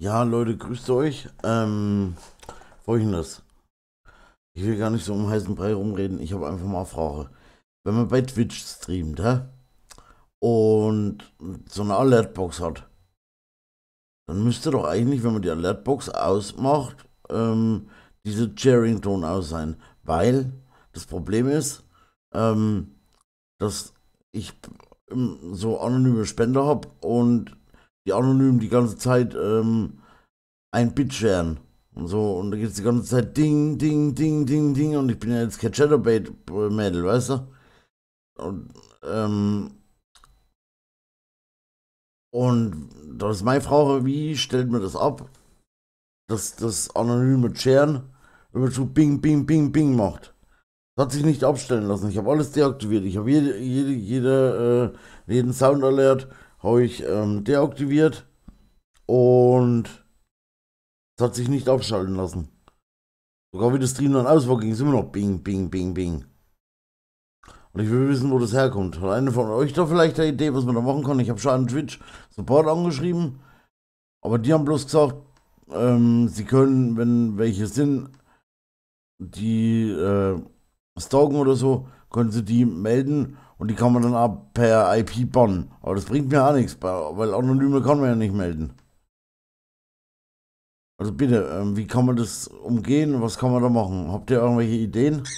Ja, Leute, grüßt euch. Ähm, wo denn das? Ich will gar nicht so um heißen Brei rumreden. Ich habe einfach mal eine Frage. Wenn man bei Twitch streamt, hä? Und so eine Alertbox hat, dann müsste doch eigentlich, wenn man die Alertbox ausmacht, ähm, diese Sharing-Ton aus sein. Weil das Problem ist, ähm, dass ich ähm, so anonyme Spender habe und die anonym die ganze Zeit ähm, ein Bit scheren. Und so, und da es die ganze Zeit Ding, Ding, Ding, Ding, Ding. Und ich bin ja jetzt kein chatterbait mädel weißt du? Und, ähm, und da ist meine Frage, wie stellt man das ab, dass das anonyme Chern immer so Bing, Bing, Bing, Bing macht. Das hat sich nicht abstellen lassen. Ich habe alles deaktiviert. Ich habe jede, jede, jede, äh, jeden Sound Alert, habe ich ähm, deaktiviert und es hat sich nicht abschalten lassen. Sogar wie das Stream dann aus war, ging es immer noch bing, bing, bing, bing. Und ich will wissen, wo das herkommt. Hat einer von euch da vielleicht eine Idee, was man da machen kann? Ich habe schon an Twitch Support angeschrieben, aber die haben bloß gesagt, ähm, sie können, wenn welche sind, die äh, stalken oder so, können sie die melden und die kann man dann ab per IP bannen. Aber das bringt mir auch nichts, weil Anonyme kann man ja nicht melden. Also bitte, ähm, wie kann man das umgehen? Was kann man da machen? Habt ihr irgendwelche Ideen?